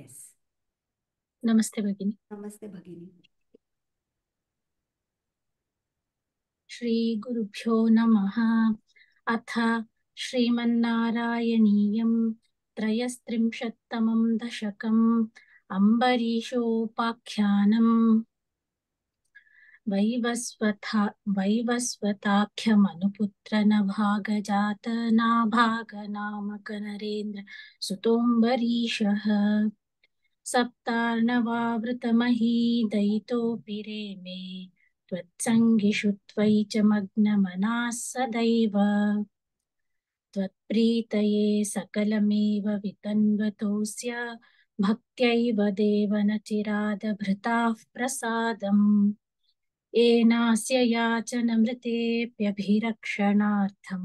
Yes नमस्ते भगिनी नमस्ते भगिनी श्रीगुरुभ्यो नमः अथ श्रीमन्नारायणीयं त्रयस्त्रिंशत्तमं दशकम् अम्बरीशोपाख्यानम् वैवस्वथा सप्तार्णवावृतमही दयितोऽपि रेमे त्वत्सङ्गिषु त्वयि च मग्नमनाः सदैव त्वत्प्रीतये सकलमेव वितन्वतोऽस्य भक्त्यैव देवनचिरादभृताः प्रसादम् याचनमृतेऽप्यभिरक्षणार्थं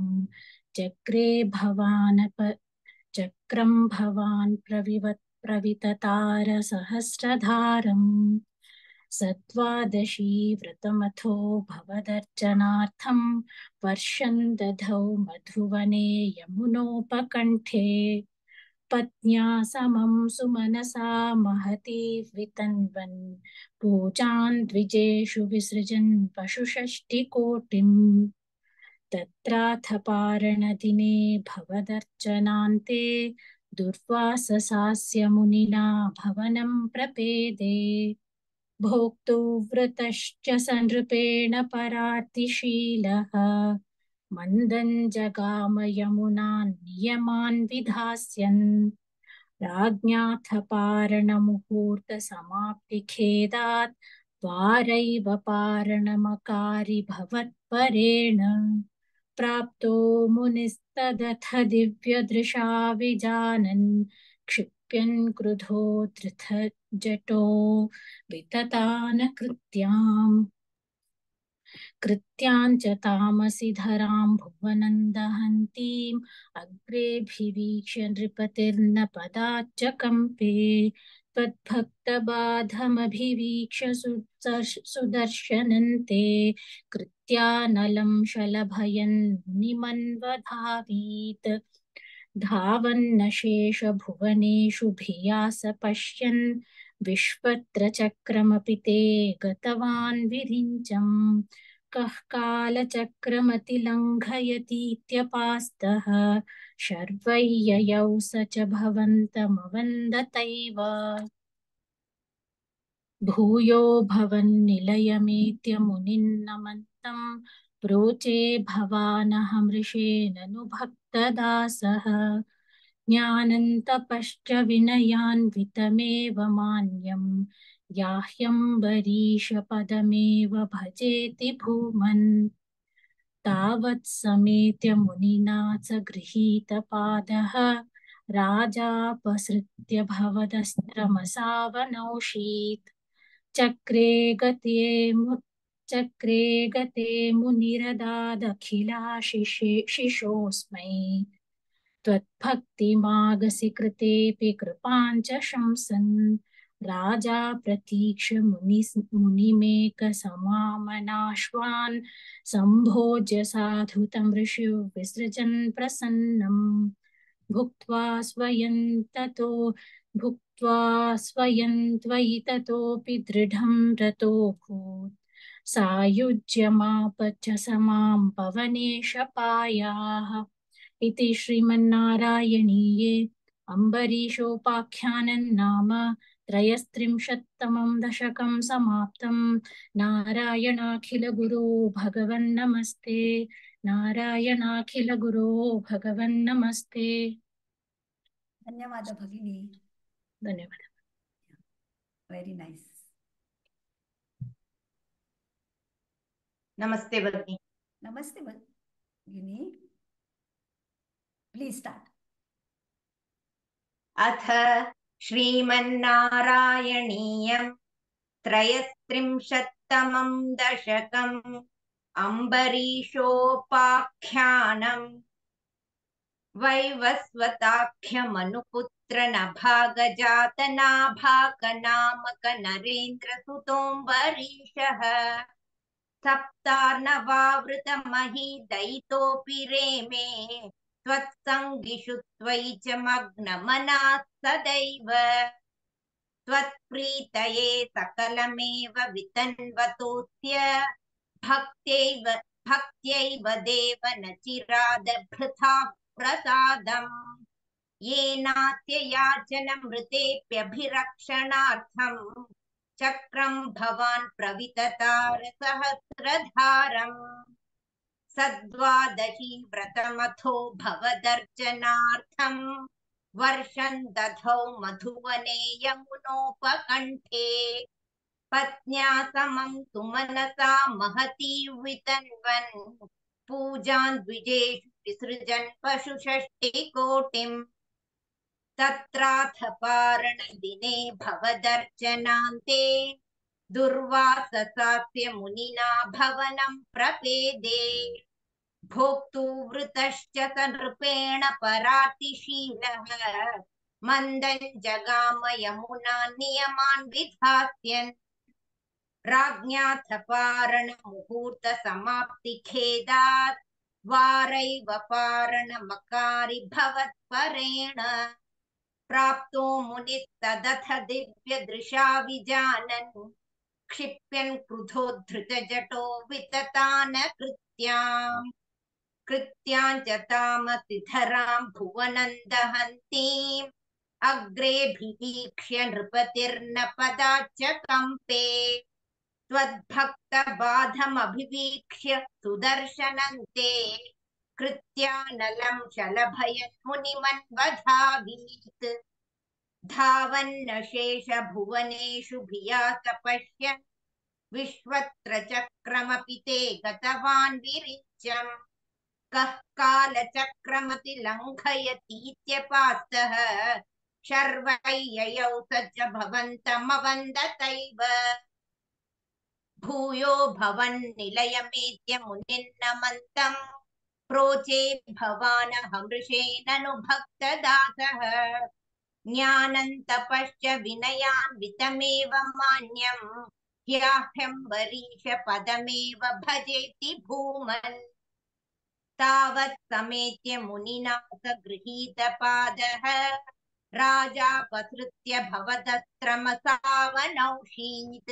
चक्रे भवानप चक्रं भवान् प्रविवत् प्रविततारसहस्रधारम् सत्वादशी व्रतमथो भवदर्चनार्थं वर्षं दधौ मधुवने यमुनोपकण्ठे पत्न्या समं सुमनसा महती वितन्वन् पूजान् द्विजेषु विसृजन् पशुषष्टिकोटिम् तत्राथ पारणदिने भवदर्चनान्ते दुर्वाससास्यमुनिना भवनं प्रपेदे भोक्तुव्रतश्च स सनृपेण परातिशीलः मन्दं जगामयमुनान् नियमान् विधास्यन् राज्ञाथपारणमुहूर्तसमाप्तिखेदात् पारणमकारि भवत्परेण प्राप्तो मुनिस्तदथ दिव्यदृशा विजानन् क्षिप्यन् क्रुधोऽथ जटो विततानकृत्याम् कृत्यां च तामसि धरां भुवनं दहन्तीम् अग्रेभिवीक्ष्य नृपतिर्न पदाच कंपे त्वद्भक्तबाधमभिवीक्ष सुदर्शनन्ते कृत्यानलं शलभयन् निमन्वधावीत् धावन्नशेषभुवनेषु भिया स पश्यन् विश्वत्र चक्रमपि ते गतवान् विरिञ्चम् कः कालचक्रमतिलङ्घयतीत्यपास्तः शर्वैययौ स च भवन्तमवन्दतैव भूयो भवन्निलयमेत्यमुनिन्नमन्तं रोचे प्रोचे भक्तदासः ज्ञानन्तपश्च विनयान्वितमेव मान्यम् याह्यम्बरीशपदमेव भजेति भूमन् तावत् समेत्य मुनिना च गृहीतपादः राजापसृत्य भवदस्त्रमसावनौषीत् चक्रे गते चक्रे गते मुनिरदादखिलाशिषे शिशोऽस्मै त्वत्भक्तिमागसि कृतेऽपि कृपाञ्च शंसन् राजा प्रतीक्ष मुनि मुनिमेक समामनाश्वान् सम्भोज्य साधुतमृषु विसृजन् प्रसन्नम् भुक्त्वा स्वयं ततो भुक्त्वा स्वयं त्वयि ततोऽपि दृढं रतोऽभूत् सायुज्यमापच समां पवने इति श्रीमन्नारायणीये नाम त्रयस्त्रिंशत्तमं दशकं समाप्तं नारायणाखिलगुरो भगवन्नमस्ते नारायणाखिलगुरो भगवन्नमस्ते धन्यवाद भगिनी धन्यवाद वेरी नाइस नमस्ते भगिनी नमस्ते भगिनी प्लीज स्टार्ट अथ श्रीमन्नारायणीयम् त्रयस्त्रिंशत्तमं दशकम् अम्बरीशोपाख्यानम् वैवस्वताख्यमनुपुत्रनभागजातनाभाकनामकनरेन्द्रसुतोऽम्बरीशः सप्तार्णवावृतमही दयितोऽपि रेमे त्वत्सङ्गिषु त्वयि च मग्नमनाः सदैव त्वत्प्रीतये सकलमेव वितन्वतोऽस्य भक्त्यैव भक्त्यैव देव न चिरादभृथा प्रसादम् येनास्य याचनमृतेऽप्यभिरक्षणार्थम् चक्रम् भवान् प्रविततार सहस्रधारम् सद्वादही व्रतमथो भवदर्जनार्थम् वर्षं दधौ मधुवने यमुनोपकण्ठे पत्न्या समं तु मनसा महती वितन्वन् पूजान् द्विजेषु विसृजन् पशुषष्टिकोटिम् तत्राथ पारणदिने भवदर्चनान्ते दुर्वाससास्य मुनिना भवनं प्रपेदे भोक्तु वृतश्च स नृपेण परातिशीलः मन्दं जगाम यमुना नियमान् विधास्यन् राज्ञाथ पारणमुहूर्तसमाप्तिखेदात् वारैव पारणमकारि भवत्परेण प्राप्तो मुनिस्तदथ दिव्यदृशा विजानन् क्षिप्यन् क्रुधोद्धृतजटो विततानकृत्याम् कृत्याञ्जतामतिधराम् भुवनन्दहन्तीम् अग्रे भीक्ष्य नृपतिर्न पदाच्च कम्पे त्वद्भक्तबाधमभिवीक्ष्य सुदर्शनन्ते कृत्यानलम् शलभयन् मुनिमन्वधावीत् धावन्नशेष भुवनेषु भिया तपश्य विश्वत्र चक्रमपि ते गतवान् विरिच्यम् कः कालचक्रमति लङ्घयतीत्यपास्तः शर्वैययौ सज्ज भवन्तमवन्दतैव भूयो भवन्निलयमेत्य मुनिन्नमन्तम् प्रोचे भवानहमृषेननुभक्तदासः ज्ञानन्तपश्च विनयान्वितमेव मान्यम् ह्याह्यम्बरीषपदमेव भजेति भूमन् तावत् समेत्य राजा पसृत्य भवदत्रमसावनौषीत्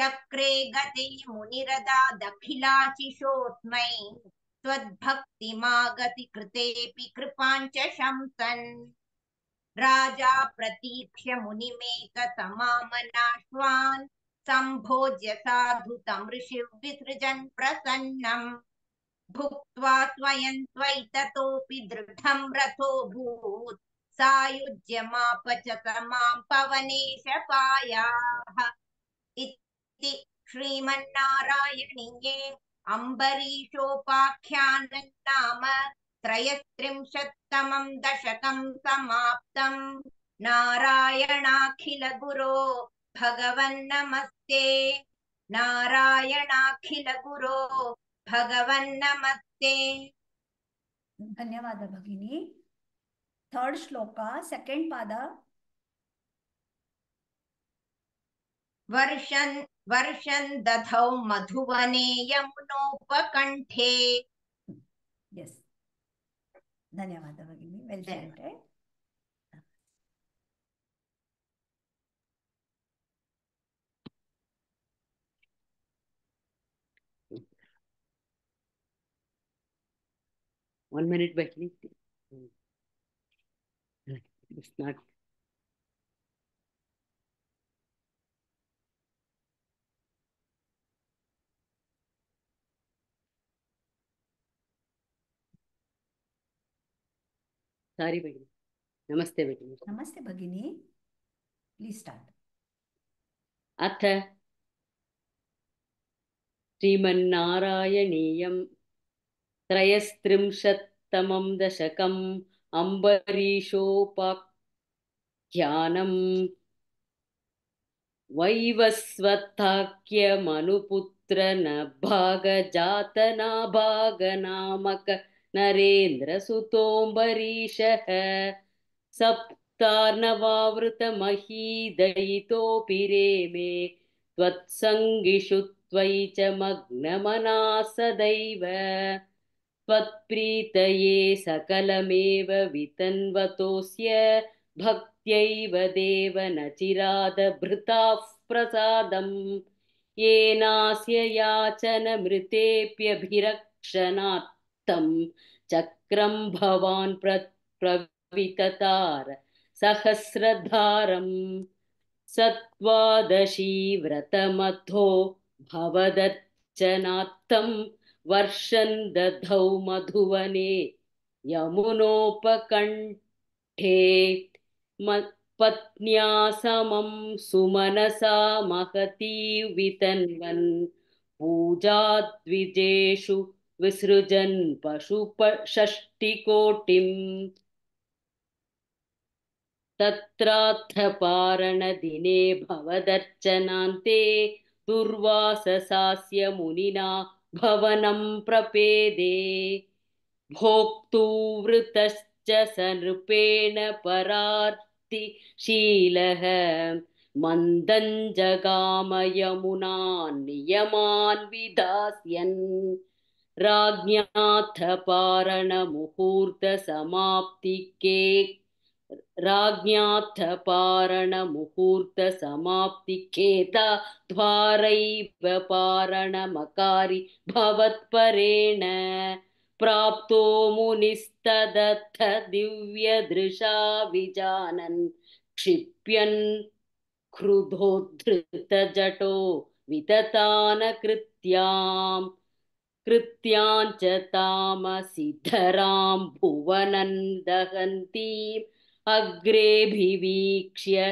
चक्रे गते मुनिरदादखिलाशिषोऽस्मै त्वद्भक्तिमागति कृतेऽपि कृपाञ्च शंसन् राजा प्रतीक्ष्य मुनिमेक मुनिमेकतमामनाश्वान् सम्भोज्य साधु तं ऋषिर्विसृजन् प्रसन्नम् भुक्त्वा त्वयन् त्वयिततोऽपि दृढं रथोऽभूत् सायुज्यमाप च समां पवनेशपायाः इति श्रीमन्नारायणीये अम्बरीशोपाख्यानं नाम त्रयस्त्रिंशत्तमं दशकं समाप्तं नारायणाखिलगुरो भगवन्नमस्ते नारायणाखिलगुरो भगवन्नमस्ते धन्यवाद भगिनी थर्ड श्लोक सेकेंड पाद वर्षन् वर्षन् दधौ मधुवने यमुनोपकण्ठे यस् yes. धन्यवाद भगिनी well One minute, Bhagini. It's not sorry భగిని నమస్తే భగిని నమస్తే భగిని ప్లీజ్ స్టార్ట్ అథ శ్రీమన్నారాయణీయం త్రయస్త్రింశత్తమం దశకం అంబరీషోపాఖ్యానం వైవస్వతాఖ్యమనుపుత్ర నభాగజాతనాభాగనామక नरेन्द्रसुतोऽम्बरीशः सप्तानवावृतमहीदयितोऽपि रेमे त्वत्सङ्गिषु त्वयि च मग्नमनासदैव त्वत्प्रीतये सकलमेव वितन्वतोस्य भक्त्यैव चिरादभृताः प्रसादम् येनास्य याचनमृतेऽप्यभिरक्षणात् चक्रं भवान् प्रवितार सहस्रधारम् सत्त्वादशी व्रतमथो भवदर्चनात्थं वर्षन् दधौ मधुवने यमुनोपकण्ठे पत्न्या समं सुमनसा महती वितन्वन् पूजाद्विजेषु विसृजन् पशुपषष्टिकोटिम् तत्रार्थपारणदिने भवदर्चनान्ते दुर्वाससास्य मुनिना भवनं प्रपेदे भोक्तुवृतश्च स नृपेण परार्तिशीलः मन्दं नियमान् विधास्यन् राज्ञाथ पारणमुहूर्तसमाप्तिके राज्ञाथ पारणमुहूर्त द्वारैव पारणमकारि भवत्परेण प्राप्तो मुनिस्तदत्थ दिव्यदृशा विजानन् क्षिप्यन् क्रुधोद्धृतजटो विततानकृत्याम् कृत्याञ्च तामसिद्धरां भुवनं दहन्तीम् अग्रेऽभिवीक्ष्य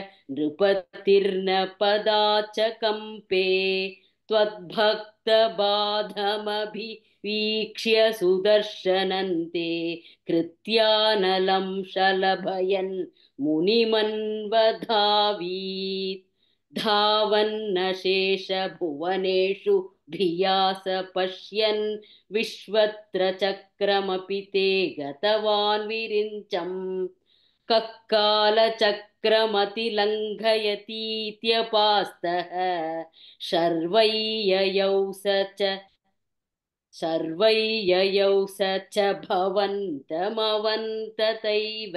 पदा च कम्पे त्वद्भक्तबाधमभिवीक्ष्य सुदर्शनन्ते कृत्यानलं शलभयन् मुनिमन्वधावीत् धावन्नशेषभुवनेषु पश्यन् चक्रमपि ते गतवान् विरिञ्चम् शर्वैययौ स चैयौ स च भवन्तमवन्ततैव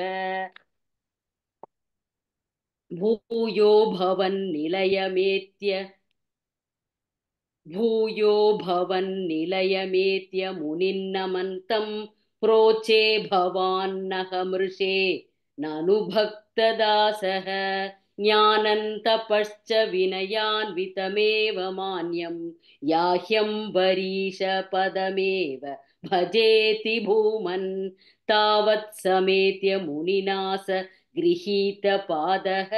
भूयो भवन् निलयमेत्य भूयो भवन्निलयमेत्य मुनिन्नमन्तं प्रोचे भवान्नह मृषे ननु भक्तदासः ज्ञानन्तपश्च विनयान्वितमेव मान्यं याह्यं पदमेव भजेति भूमन् तावत् समेत्य मुनिना स गृहीतपादः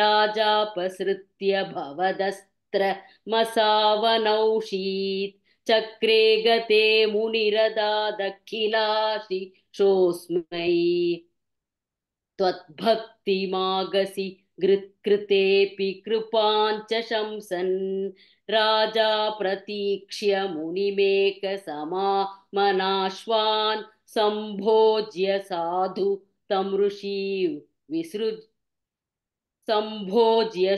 राजापसृत्य भवदस् मसावनौषीत् चक्रे गते मुनिरदा दखिलाशि सोऽस्मै त्वद्भक्तिमागसि घृत्कृतेऽपि कृपाञ्च शंसन् राजा प्रतीक्ष्य मुनिमेकसमा मनाश्वान् सम्भोज्य साधु तमृषी विसृज सम्भोज्य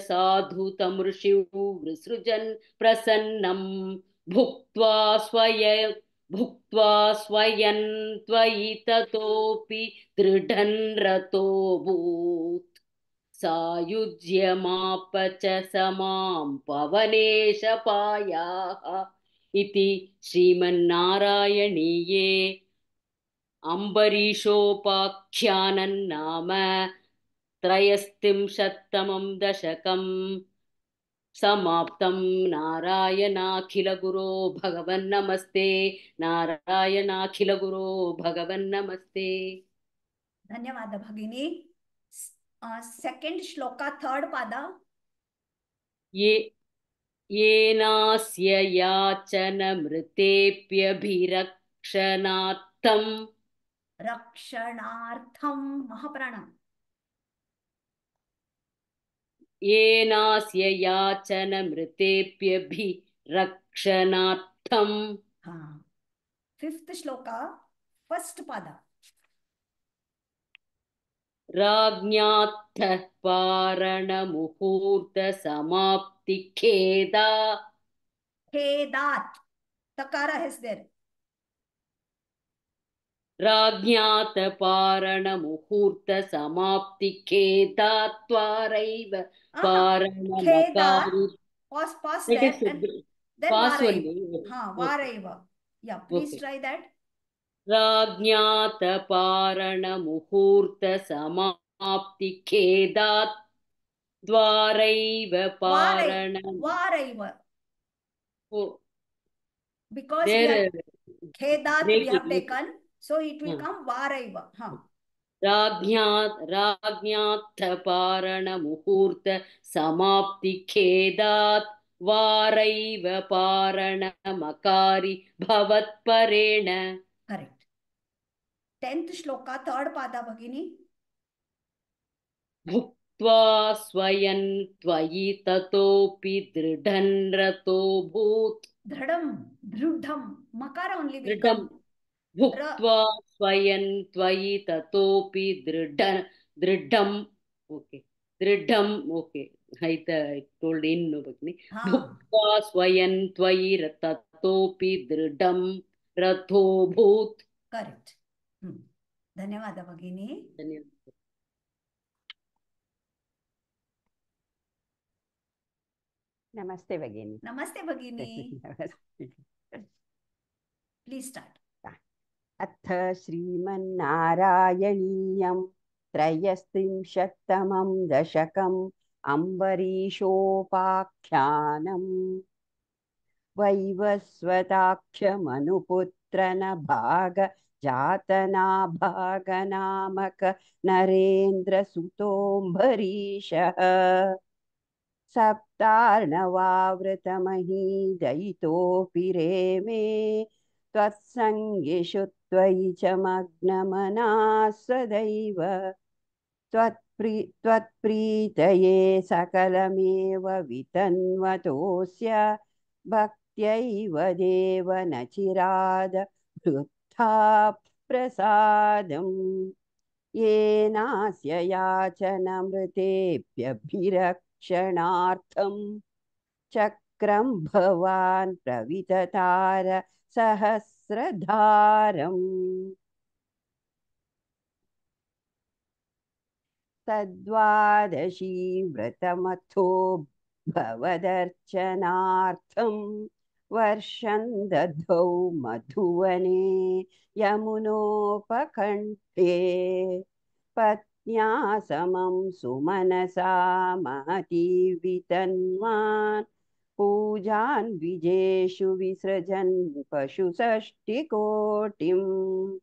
तमृषन् विसृजन् प्रसन्नम् भुक्त्वा ततोऽपि दृढन् रतोऽभूत् सायुज्यमाप च स माम् पवनेशपायाः इति श्रीमन्नारायणीये अम्बरीशोपाख्यानन्नाम त्रयस्त्रिंशत्तमं दशकम् समाप्तं नारायणाखिलगुरो भगवन्नमस्ते नारायणाखिलगुरो भगवन्नमस्ते धन्यवाद भगिनी सेकंड श्लोका थर्ड पाद ये येनास्य याचनमृतेऽप्यभिरक्षणार्थम् रक्षणार्थं महाप्राणम् येनास्य याचनमृतेभ्यभि रक्षणार्थम् हाँ फिफ्थ श्लोका फर्स्ट पादा राज्ञात्थ पारणमुहूर्तसमाप्तिखेदा खेदात् तकारा is there राज्ञातपारणमुहूर्तसमाप्ति खेदात्वारैव राज्ञातपारणमुहूर्तसमाप्ति खेदात् द्वारैव हाँ, पारण द्वारैव oh. because there, we have, khedat we have taken so it will yeah. Hmm. come varaiva huh राज्ञात् राज्ञात्थपारणमुहूर्त समाप्तिखेदात् वारैव पारणमकारि भवत्परेण करेक्ट टेंथ श्लोक का थर्ड पादा भगिनी भुक्त्वा स्वयं त्वयि ततोऽपि दृढं रतो भूत् दृढं दृढं मकार ओन्ली दृढं भुक्त्वा स्वयं त्वयि ततोपि दृढ दृढम् ओके दृढम् ओके ऐत टोल्ड् इन् भगिनि भुक्त्वा स्वयं त्वयि ततोपि दृढं रथोऽभूत् करेक्ट् hmm. धन्यवाद भगिनी धन्यवाद नमस्ते भगिनी नमस्ते भगिनी प्लीज स्टार्ट अथ श्रीमन्नारायणीयं त्रयस्त्रिंशत्तमं दशकम् अम्बरीशोपाख्यानम् वैवस्वताख्यमनुपुत्रनभाग जातनाभागनामक नरेन्द्रसुतोऽम्बरीशः सप्तार्णवावृतमही दयितोऽपि रेमे त्वत्सङ्गिषु त्वयि च मग्नमनाः सदैव त्वत्प्रि त्वत्प्रीतये सकलमेव वितन्वतोऽस्य भक्त्यैव देव न चिराद प्रसादं येनास्य याचनमृतेभ्यभिरक्षणार्थं चक्रं भवान् प्रविततार सहस्र ्रधारम् तद्वादशी व्रतमथो भवदर्चनार्थं वर्षं दधौ मधुवने यमुनोपकण्ठे पत्न्या समं सुमनसा महती वितन्वान् पूजान् विजेषु विसृजन् पशुषष्टिकोटिम्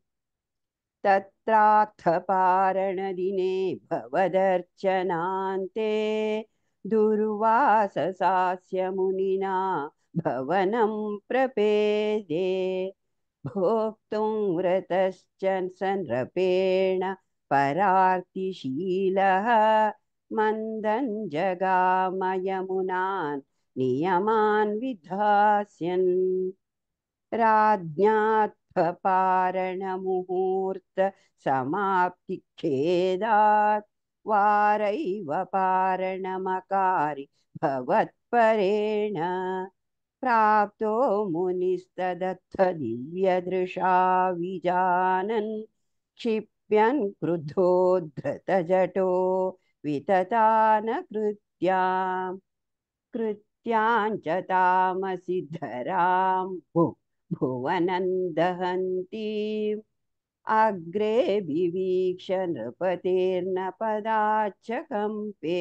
तत्रार्थपारणदिने भवदर्चनान्ते दुर्वाससास्यमुनिना भवनं प्रपेदे भोक्तुं व्रतश्च संरपेण परार्तिशीलः मन्दं जगामयमुनान् नियमान् विधास्यन् समाप्तिखेदात् वारैव पारणमकारि भवत्परेण प्राप्तो मुनिस्तदत्थ दिव्यदृशा विजानन् क्षिप्यन् क्रुद्धोद्धृतजटो विततानकृत्याम् कृत्या नित्याञ्च तामसि धरां भु भुवनं दहन्तीम् अग्रे विवीक्ष नृपतेर्न पदाच्च कम्पे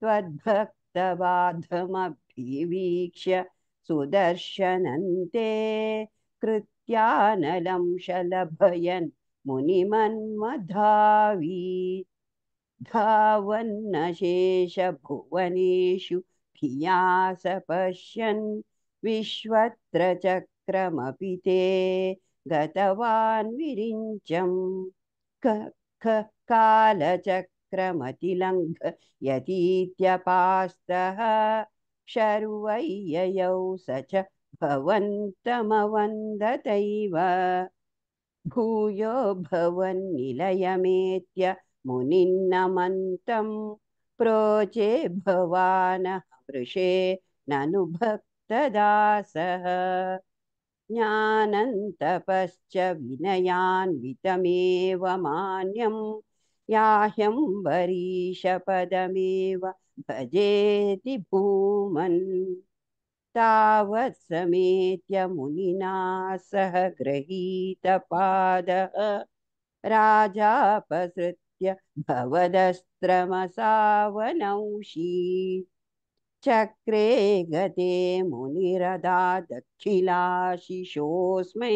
त्वद्भक्तबाधमभिवीक्ष्य सुदर्शनन्ते कृत्यानलं शलभयन् मुनिमन्मधावी धावन्नशेषभुवनेषु धिया स पश्यन् विश्वत्र चक्रमपि ते गतवान् विरिञ्चम् कालचक्रमतिलङ्घयतीत्यपास्तः शर्वय्ययौ स च भवन्तमवन्दतैव भूयो भवन्निलयमेत्य मुनिन्नमन्तं प्रोचे भवानः स्पृशे ननु भक्तदासः ज्ञानन्तपश्च विनयान्वितमेव मान्यं याह्यं वरीशपदमेव भजेति भूमन् तावत् समेत्य मुनिना सह गृहीतपादः राजापसृत्य भवदस्त्रमसावनौषी चक्रे गते मुनिरदा दक्षिलाशिशोऽस्मै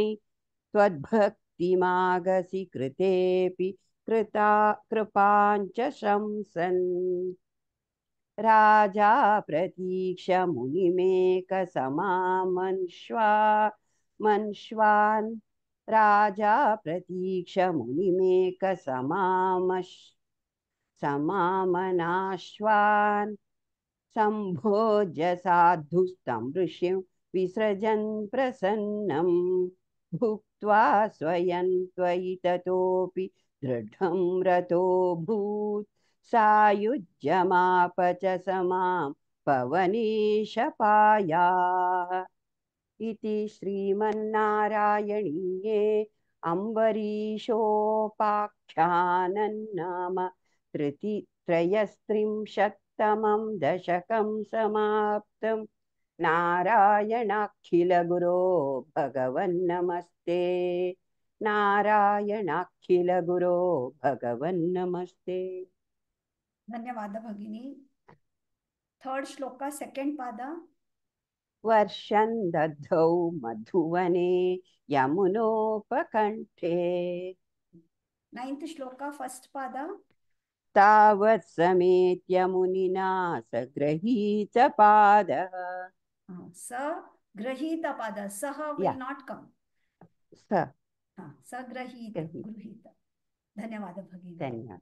त्वद्भक्तिमागसि कृतेऽपि कृता कृपाञ्च शंसन् राजा प्रतीक्ष मुनिमेकसमामन्श्वा मन्श्वान् राजा प्रतीक्ष मुनिमेक समामश् समामनाश्वान् सम्भोज साधुस्तं ऋषिं विसृजन् प्रसन्नं भुक्त्वा स्वयं त्वयि ततोऽपि दृढं रतोऽभूत् सायुज्यमापच समां पवनीशपायाः इति श्रीमन्नारायणीये अम्बरीशोपाख्यानन्नाम तृति त्रयस्त्रिंशत् अष्टमं दशकं समाप्तं नारायणाखिलगुरो भगवन्नमस्ते నారాయణాఖిలగురో భగవన్ నమస్తే ధన్యవాద భగిని థర్డ్ శ్లోక సెకండ్ పాద వర్షం దద్ధౌ మధువనే యమునోపకంఠే నైన్త్ శ్లోక ఫస్ట్ పాద तावत् समेत्य मुनिना सः गृहीत धन्यवाद भगिनी धन्यवाद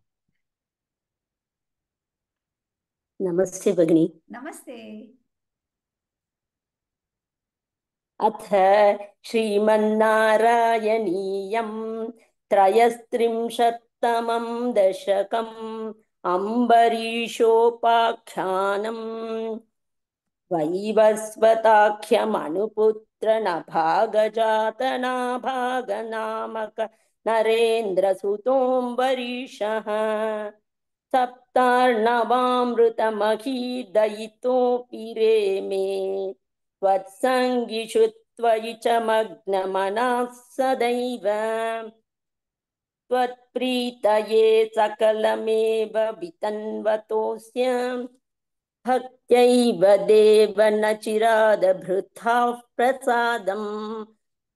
नमस्ते भगिनी नमस्ते अथ श्रीमन्नारायणीयं त्रयस्त्रिंशत् उत्तमं दशकम् अम्बरीशोपाख्यानम् वैवस्वताख्यमणुपुत्रनभागजातनाभागनामक नरेन्द्रसुतोऽम्बरीषः सप्तार्णवामृतमहीदयितोऽपि रेमे त्वत्सङ्गिषु त्वयि च मग्नमनाः सदैव त्वत्प्रीतये सकलमेव वितन्वतोऽस्य भक्त्यैव देव न चिरादभृथाः प्रसादम्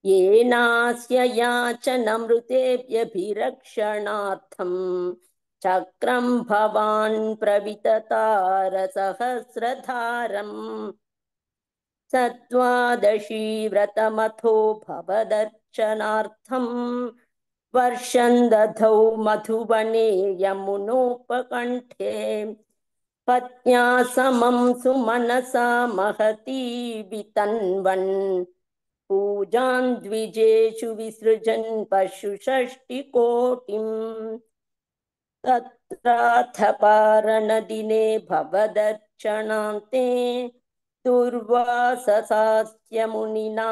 येनास्य याचनमृतेभ्यभिरक्षणार्थम् चक्रं भवान् प्रविततारसहस्रधारम् सत्त्वादशी व्रतमथो भवदर्चनार्थम् वर्षन्दधौ मधुवने यमुनोपकण्ठे पत्न्या समं सुमनसा महती वितन्वन् पूजां द्विजेषु विसृजन् पशुषष्टिकोटिम् तत्राथ पारणदिने भवदर्चनान्ते दुर्वाससास्यमुनिना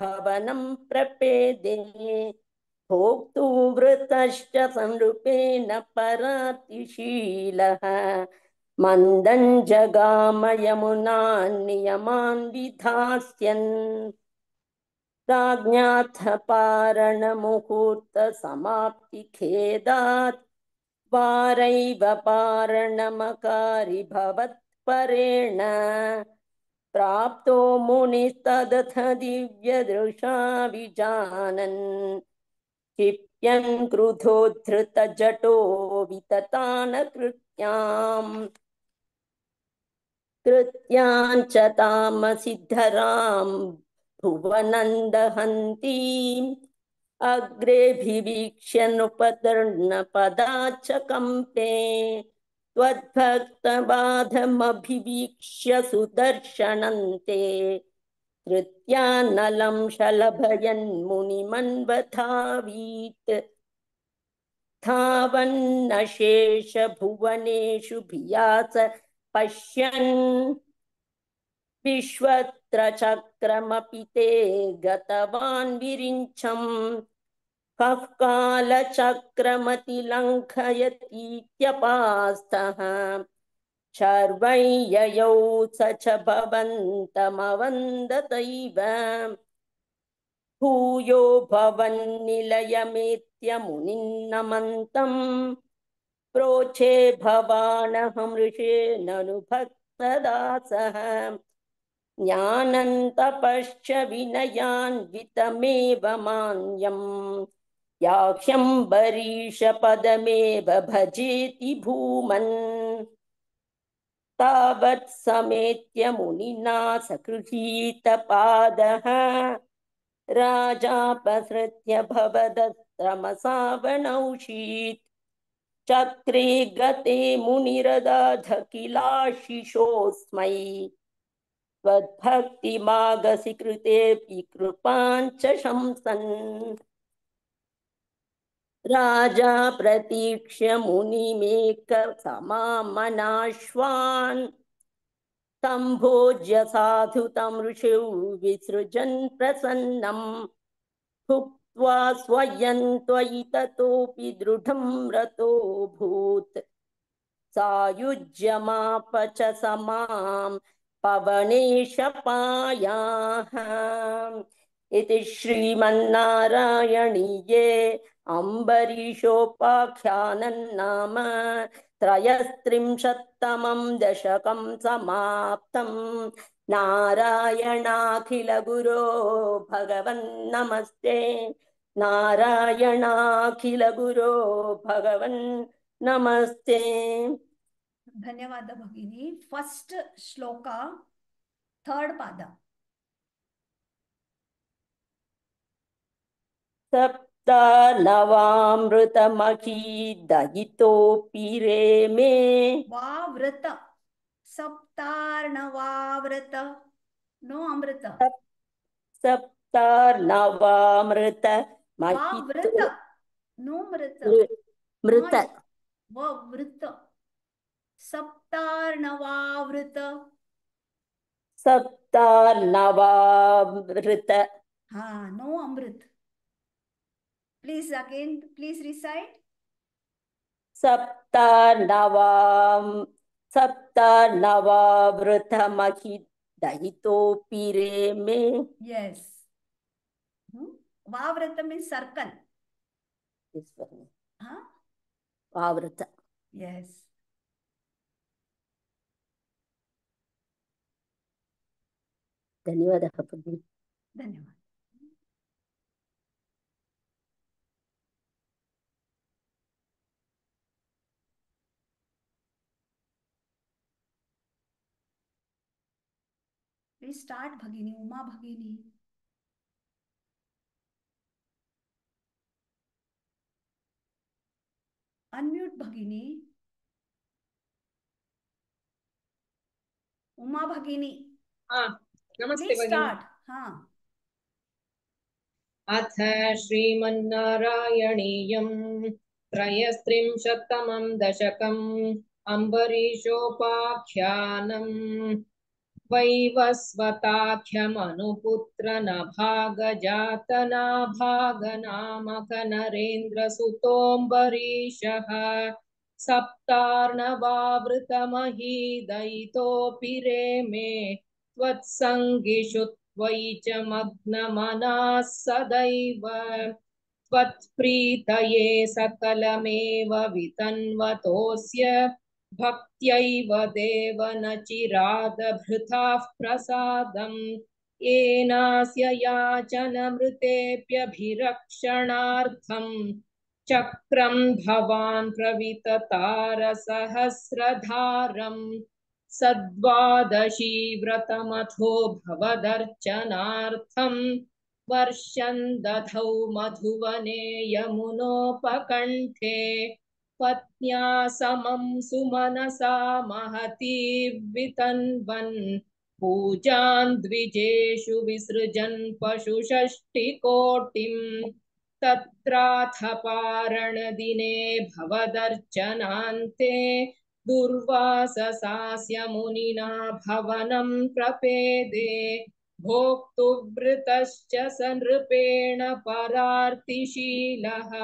भवनं प्रपेदे भोक्तु वृतश्च संरूपेण परातिशीलः मन्दं जगामयमुनान् नियमान् विधास्यन् प्राज्ञाथपारणमुहूर्तसमाप्तिखेदात् वारैव पारणमकारि भवत्परेण प्राप्तो मुनिस्तदथ दिव्यदृशा विजानन् प्यं क्रुधोद्धृतजटो विततानकृत्याम् कृत्यां च कृत्यामसिद्धरां भुवनन्दहन्तीम् अग्रेभिवीक्ष्यनुपदर्णपदा च कम्पे त्वद्भक्तबाधमभिवीक्ष्य सुदर्शनन्ते धृत्यान्नलं शलभयन्मुनिमन्वथावीत् धावन्नशेषभुवनेषु भियास पश्यन् ते गतवान् विरिञ्चम् कः कालचक्रमतिलङ्घयतीत्यपास्तः शर्वै स च भवन्तमवन्दतैव भूयो भवन्निलयमेत्यमुनिन्नमन्तं प्रोचे भवानहमृषेननुभक्तदासः ज्ञानन्तपश्च विनयान्वितमेव मान्यम् याह्यम्बरीषपदमेव भजेति भूमन् तावत् समेत्य मुनिना राजापसृत्य चक्रे गते मुनिरदाधकिलाशिषोऽस्मै त्वद्भक्तिमागसि कृतेऽपि कृपाञ्च शंसन् राजा प्रतीक्ष्य मुनिमेक समामनाश्वान् तं भोज्य साधु तं ऋषिौ विसृजन् प्रसन्नम् भुक्त्वा स्वयं त्वयि ततोऽपि दृढं रतोऽभूत् सायुज्यमाप च समां पवनेशपायाः इति श्रीमन्नारायणीये अम्बरीशोपाख्यानन्नाम त्रयस्त्रिंशत्तमं दशकं समाप्तं नारायणाखिलगुरो भगवन्नमस्ते नारायणाखिलगुरो भगवन् नमस्ते धन्यवाद भगिनी फर्स्ट श्लोका थर्ड पाद नवामृतमखीदयितोऽपि रे मे वावृत सप्तार्णवावृत नो अमृत सप्तार्णवामृत वावृत नो मृत मृत ववृत सप्तार्णवावृत सप्तार्णवावृत हा नो अमृत Please again, please recite. Sapta Navam Sapta Navavritamahi Dahito Pire Me. Yes. Hmm? Vavrata means circle. This one. Huh? Vavrata. Yes. ಧನ್ಯವಾದ ಪುಟ್ಟಿ ಧನ್ಯವಾದ वी स्टार्ट भगिनी उमा भगिनी अनम्यूट भगिनी उमा भगिनी हाँ, स्टार्ट हाँ अथ श्रीमन्नारायणीयम् त्रयस्त्रिंशत्तमम् दशकम् अम्बरीशोपाख्यानम् वैवस्वताख्यमनुपुत्रनाभागजातनाभागनामकनरेन्द्रसुतोऽम्बरीशः रे मे त्वत्सङ्गिषु त्वयि च मग्नमनाः सदैव त्वत्प्रीतये सकलमेव वितन्वतोऽस्य भक्त्यैव देवनचिरादभृताः प्रसादम् येनास्य याचनमृतेऽप्यभिरक्षणार्थम् चक्रं भवान् प्रविततारसहस्रधारम् सद्वादशीव्रतमथो भवदर्चनार्थम् वर्षन् दधौ मधुवने यमुनोपकण्ठे पत्न्या समं सुमनसा महती महतीर्वितन्वन् पूजान् द्विजेषु विसृजन् पशुषष्टिकोटिम् तत्राथ पारणदिने भवदर्चनान्ते मुनिना भवनं प्रपेदे भोक्तुवृतश्च स नृपेण परार्तिशीलः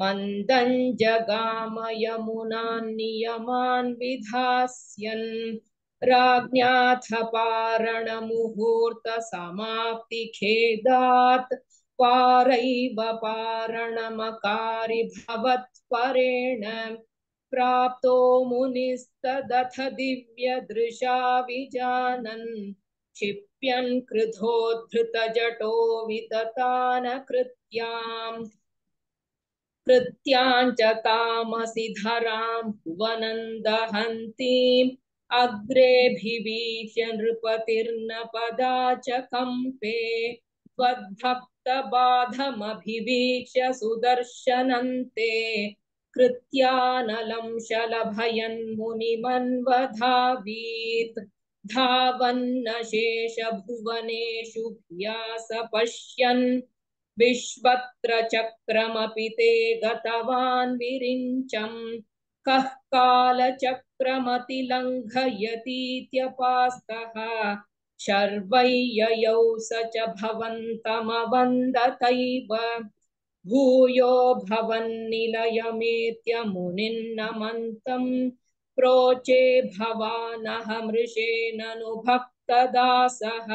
मन्दं जगाम यमुनान् नियमान् विधास्यन् राज्ञाथ खेदात पारैव पारणमकारि भवत्परेण प्राप्तो मुनिस्तदथ दिव्यदृशा विजानन् क्षिप्यन् कृधोद्धृतजटो विततानकृत्याम् कृत्याञ्च कामसिधरां वनन्दहन्तीम् अग्रेभिवीक्ष्य नृपतिर्न पदा पदाचकम्पे त्वद्धप्तबाधमभिवीक्ष्य सुदर्शनन्ते कृत्यानलं शलभयन्मुनिमन्वधावीत् धावन्न शेषभुवनेषु ध्यास पश्यन् विश्वत्रचक्रमपि ते गतवान् विरिञ्चम् कः कालचक्रमतिलङ्घयतीत्यपास्तः शर्वैययौ स च भवन्तमवन्दतैव भूयो मुनिन्नमन्तम् प्रोचे भवानः मृषे ननुभक्तदासः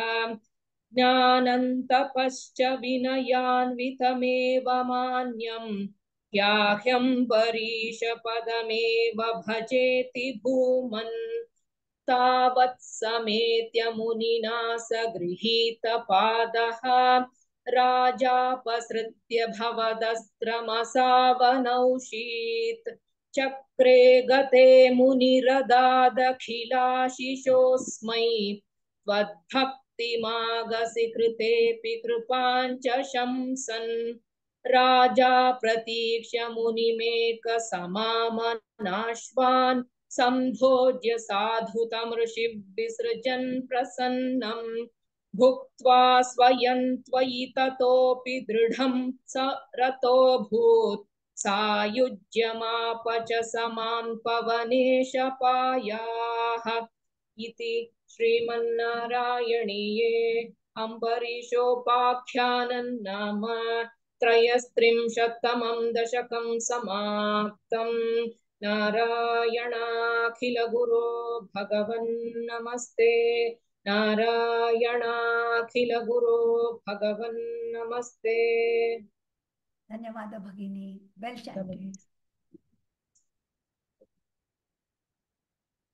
ज्ञानन्तपश्च विनयान्वितमेव मान्यम् ह्याह्यं परीशपदमेव भजेति भूमन् तावत् समेत्य मुनिना स गृहीतपादः राजापसृत्य भवदस्त्रमसावनौषीत् चक्रे गते मुनिरदादखिलाशिशोऽस्मै त्वद्भक् भक्तिमागसि कृतेऽपि कृपाञ्च शंसन् राजा प्रतीक्ष मुनिमेकसमामनाश्वान् सम्भोज्य साधुतम् ऋषिविसृजन् प्रसन्नम् भुक्त्वा स्वयं त्वयि ततोऽपि दृढम् स रतोऽभूत् सायुज्यमाप च समान् पवनेशपायाः इति श्रीमन्नारायणीये अम्बरीशोपाख्यानन्नाम त्रयस्त्रिंशत्तमं दशकं समाप्तम् नारायणाखिलगुरो भगवन् नमस्ते नारायणाखिलगुरो भगवन् नमस्ते धन्यवाद भगिनी वेल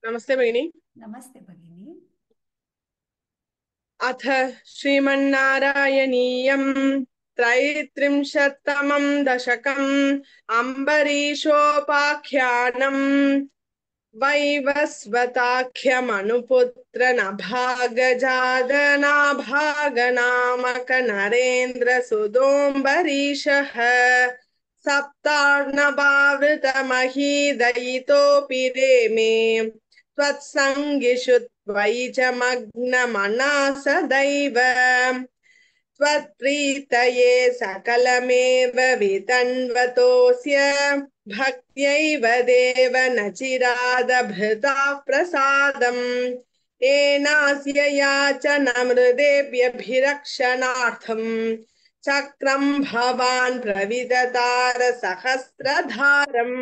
नमस्ते भगिनी नमस्ते भगिनी अथ श्रीमन्नारायणीयम् त्रैत्रिंशत्तमम् दशकम् अम्बरीशोपाख्यानम् वैवस्वताख्यमनुपुत्रनभागजादनाभागनामक नरेन्द्रसुदोऽम्बरीशः रे रेमे त्वत्सङ्गिषु द्वैजमग्नमनासदैव त्वत्प्रीतये सकलमेव वितन्वतोस्य भक्त्यैव देव न चिरादभृता प्रसादम् एनास्य याचनमृदेभ्यभिरक्षणार्थम् चक्रम् भवान् प्रविदतार सहस्रधारम्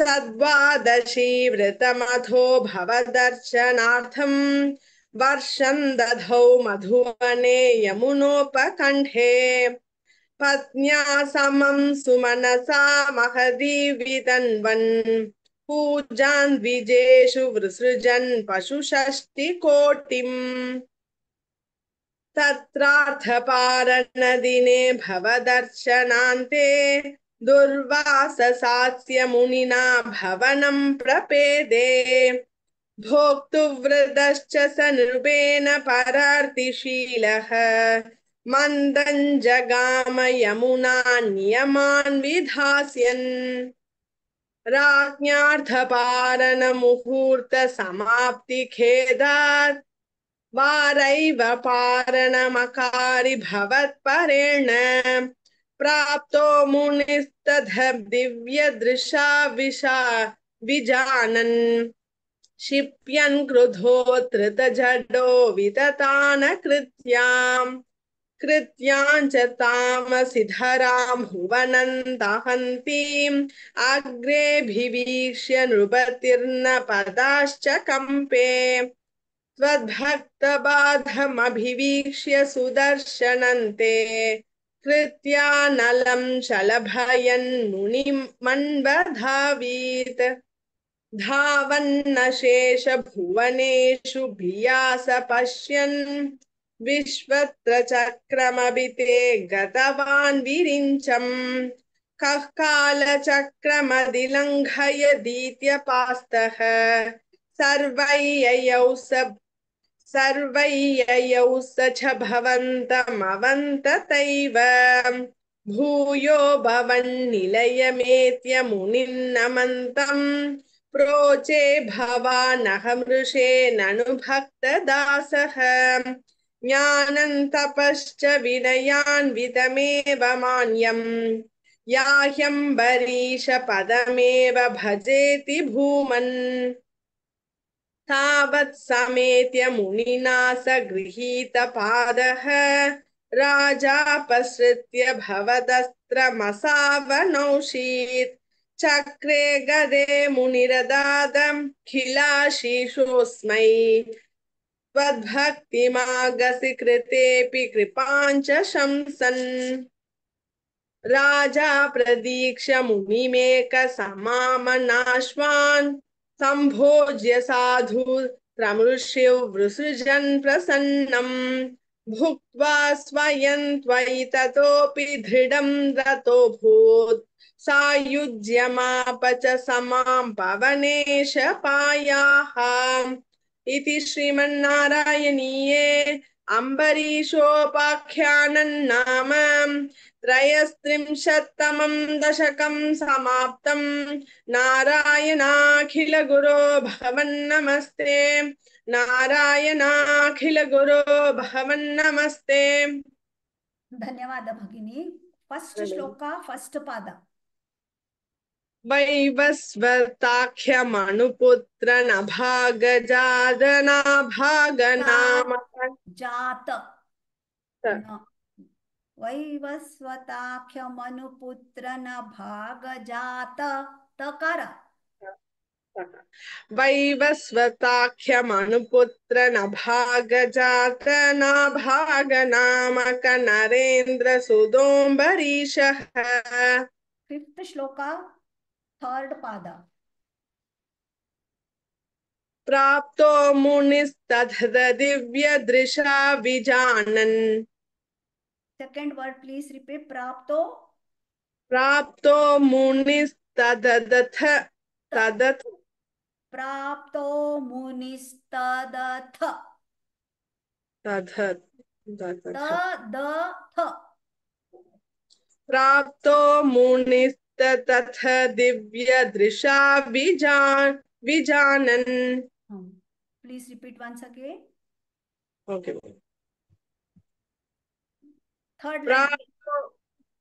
सद्वादशी व्रतमथो भवदर्शनार्थम् वर्षं दधौ मधुवने यमुनोपकण्ठे पत्न्या समं सुमनसा महदीवितन्वन् पूजान् द्विजेषु विसृजन् पशुषष्टिकोटिम् तत्रार्थपारणदिने भवदर्शनान्ते दुर्वास सा मुनिना भवनं प्रपेदे भोक्तुव्रतश्च स नृपेण परार्तिशीलः मन्दम् जगाम यमुना नियमान् विधास्यन् राज्ञार्थपारणमुहूर्तसमाप्तिखेदात् वारैव भवत् परेण प्राप्तो मुनिस्तध दिव्यदृशा विशा विजानन् क्षिप्यन् क्रुधो धृतजडो विततान कृत्याम् कृत्यां च तामसि धरां हुवनन्दहन्तीम् अग्रेभिवीक्ष्य नृपतिर्न पदाश्च कम्पे त्वद्भक्तबाधमभिवीक्ष्य सुदर्शनन्ते कृत्यानलं शलभयन् मुनिमन्वधावीत् धावन्नशेषभुवनेषु भिया स पश्यन् विश्वत्र चक्रमभिते गतवान् विरिञ्चम् कः कालचक्रमदिलङ्घयदीत्यपास्तः सर्वैययौ स सर्वैययौ स च भवन्तमवन्ततैव भूयो भवन्निलयमेत्य मुनिन्नमन्तम् प्रोचे भवानहमृषे ननुभक्तदासः ज्ञानं तपश्च विनयान्वितमेव मान्यम् याह्यम्बरीशपदमेव भजेति भूमन् तावत्समेत्य मुनिना स गृहीतपादः राजापसृत्य भवदस्त्रमसावनौषीत् चक्रे गदे मुनिरदादं खिलाशीषोऽस्मै त्वद्भक्तिमागसि कृतेऽपि कृपाञ्च शंसन् राजा प्रदीक्ष मुनिमेकसमामनाश्वान् संभोज्य साधु त्रमृषिव वृसृजन् प्रसन्नम भुक्त्वा स्वयं त्वयि ततोऽपि दृढं रतोऽभूत् सायुज्यमाप च समां पवनेश पायाः इति श्रीमन्नारायणीये अम्बरीशोपाख्यानन्नाम त्रयस्त्रिंशत्तमम् दशकम् समाप्तम् नारायणाखिलगुरो भवन्नमस्ते నారాయణాఖిలగురో భవన్ నమస్తే ధన్యవాద భగిని ఫస్ట్ శ్లోక ఫస్ట్ పాద वैवस्वताख्यमनुपुत्र नभागजादनाभागनाम जात वैवस्वताख्य वैवस्वताख्य मनुपुत्र मनुपुत्र न भाग जात तकर न भाग जात न भाग नामक नरेन्द्र सुदोम्बरीशः फिफ्थ श्लोका थर्ड पादा प्राप्त मुनि दिव्य दृशा विजानन सेकेंड वर्ड प्लीज रिपीट प्राप्त प्राप्त मुनि तदथ प्राप्तो मुनिस्तदथ तदथ तदथ प्राप्तो मुनिस्त तथ दिव्य दृशा विजान विजानन please repeat once again okay third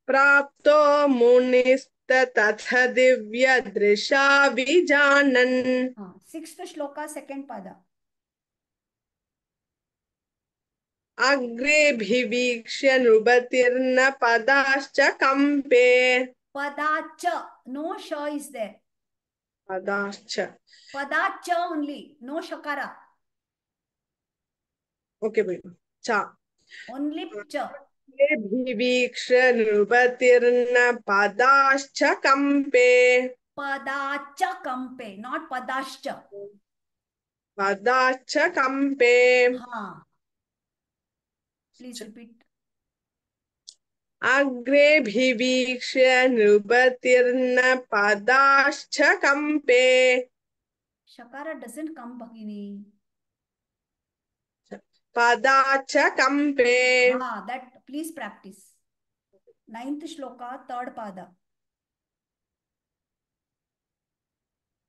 प्राप्तो मुनिस्ततथ दिव्यदृशा विजानन् सिक्स्थ हाँ, श्लोका सेकंड पादा अग्रेभिवीक्ष्य नृपतिर्न पदाश्च कंपे Padacha. No sha is there. Padacha. Padacha only. No shakara. Okay, baby. Cha. Only cha. भिवीक्ष नृपतिर्न पदाश्च कंपे पदाश्च कंपे नॉट पदाश्च पदाश्च कंपे हाँ प्लीज रिपीट अग्रे भीवीक्ष्य नृपतिर्न पदाश्च कंपे शकार डजंट कम भगिनी पदाच कंपे हाँ that please practice ninth shloka third pada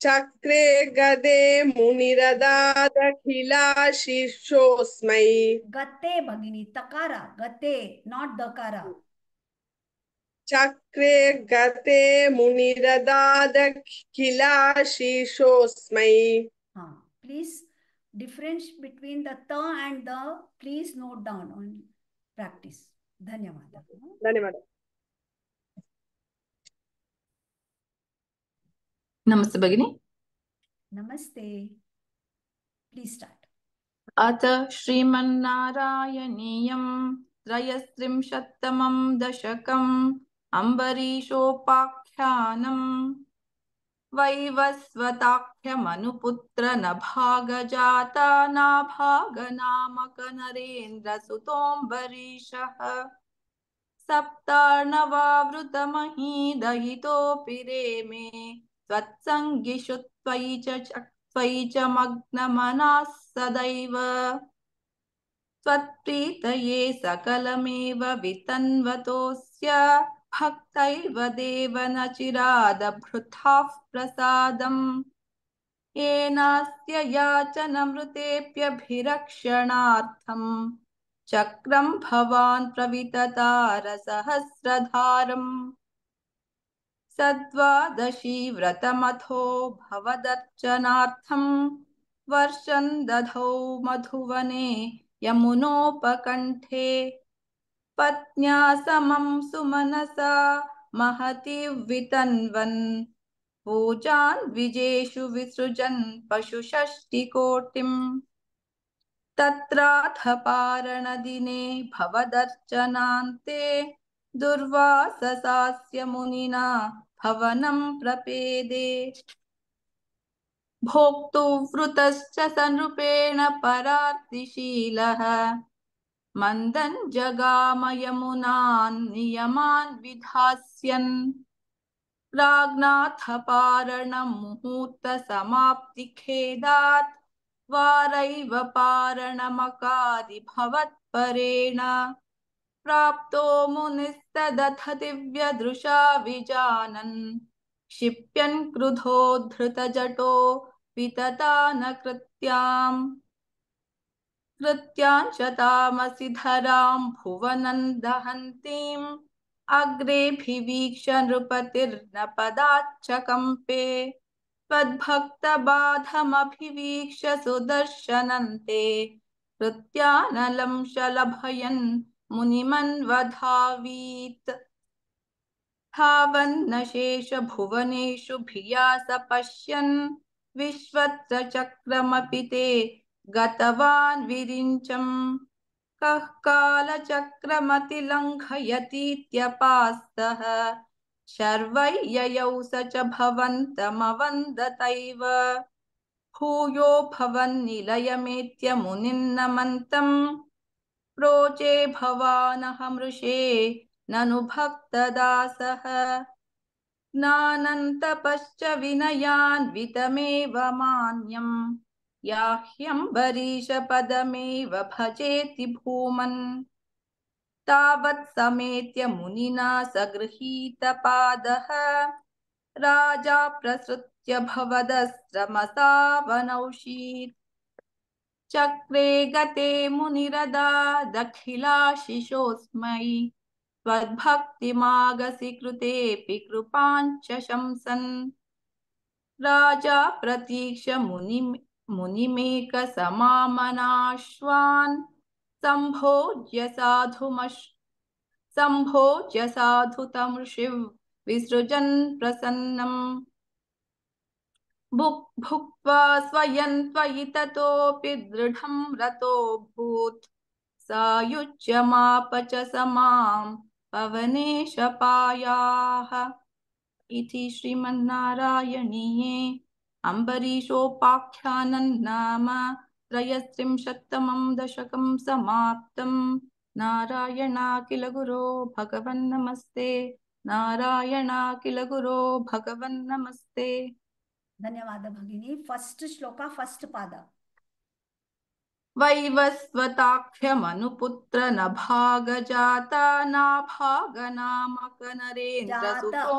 चक्रे गदे मुनिरदादखिला शीर्षोस्मै गते भगिनी तकारा गते नॉट दकारा चक्रे गते मुनिरदादखिलाशीषोऽस्मै प्लीज डिफरेंस बिटवीन द त एंड द please note down on practice धन्यवाद धन्यवाद नमस्ते भगिनी नमस्ते प्लीज स्टार्ट अथ श्रीमन्नारायणीयम् त्रयस्त्रिंशत्तमं दशकम् वैवस्वताख्यमनुपुत्र नरेन्द्र अम्बरीशोपाख्यानम् वैवस्वताख्यमनुपुत्रनभागजातानाभागनामकनरेन्द्रसुतोऽम्बरीशः सप्तार्णवावृतमहीदहितोऽपि रेमे त्वत्सङ्गिषु त्वयि च त्वयि च मग्नमनाः सदैव त्वत्प्रीतये सकलमेव वितन्वतोऽस्य भक्तैव देव चिरादभृथाः प्रसादम् येनास्य याचनमृतेऽप्यभिरक्षणार्थम् चक्रम् चक्रं भवान् प्रविततारसहस्रधारम् सद्वादशी व्रतमथो भवदर्चनार्थम् वर्षन् दधौ मधुवने यमुनोपकण्ठे पत्न्या समं सुमनसा महति वितन्वन् पूजान् द्विजेषु विसृजन् पशुषष्टिकोटिम् तत्राथ पारणदिने भवदर्चनान्ते दुर्वाससास्य मुनिना भवनं प्रपेदे भोक्तुवृतश्च सनृपेण परार्तिशीलः मन्दन् जगामयमुनान् नियमान् विधास्यन् प्राज्ञाथपारणमुहूर्तसमाप्तिखेदात् वारैव पारणमकादिभवत्परेण प्राप्तो मुनिस्तदथ दिव्यदृशा विजानन् क्षिप्यन् क्रुधोद्धृतजटो वितता न कृत्याम् कृत्याञ्चतामसि धरां भुवनं दहन्तीम् अग्रेऽभिवीक्ष नृपतिर्न पदाच्चकम्पे त्वद्भक्तबाधमभिवीक्ष सुदर्शनन्ते कृत्यानलं शलभयन् मुनिमन्वधावीत् धावन्नशेषभुवनेषु भिया स पश्यन् विश्वत्र चक्रमपि ते गतवान् विरिञ्चम् कः कालचक्रमतिलङ्घयतीत्यपास्तः शर्वै ययौ स च भवन्तमवन्दतैव भूयो भवन्निलयमेत्यमुनिन्नमन्तम् प्रोचे भवानहमृषे ननु भक्तदासः ज्ञानन्तपश्च विनयान्वितमेव मान्यम् याह्यम्बरीशपदमेव भजेति भूमन् तावत् समेत्य मुनिना सगृहीतपादः राजा प्रसृत्य भवदस्रमसावनौषीत् चक्रे गते मुनिरदा दखिलाशिषोऽस्मै त्वद्भक्तिमागसि कृतेऽपि कृपाञ्च शंसन् राजा प्रतीक्ष मुनिम् मुनिमेकसमामनाश्वान् सम्भोज्य साधुमश् सम्भोज्य साधुतमृषिव विसृजन् प्रसन्नम् भुक् भुक्त्वा स्वयं त्वयि ततोऽपि दृढं रतोऽभूत् सायुज्यमाप च समां पवनेशपायाः इति श्रीमन्नारायणीये अम्बरीशोपाख्यानम् नाम त्रयस्त्रिंशत्तमं दशकं समाप्तं नारायणा गुरो भगवन्नमस्ते नारायणा गुरो भगवन्नमस्ते धन्यवाद भगिनी फस्ट श्लोका फस्ट पाद वैवस्वताख्यमनुपुत्र न भागजाता नाभागनामकनरेन्द्रसुतो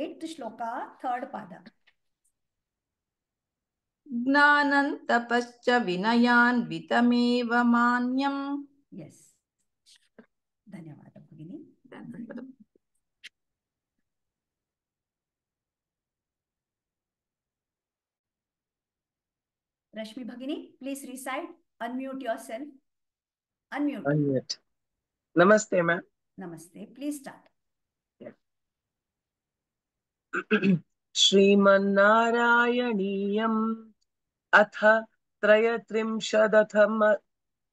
एट्थ श्लोका थर्ड पद रश्मि भगिनी please recite unmute yourself unmute unmute नमस्ते मैम नमस्ते प्लीज स्टार्ट श्रीमारायणीय अथ त्रयत्रिंशदथ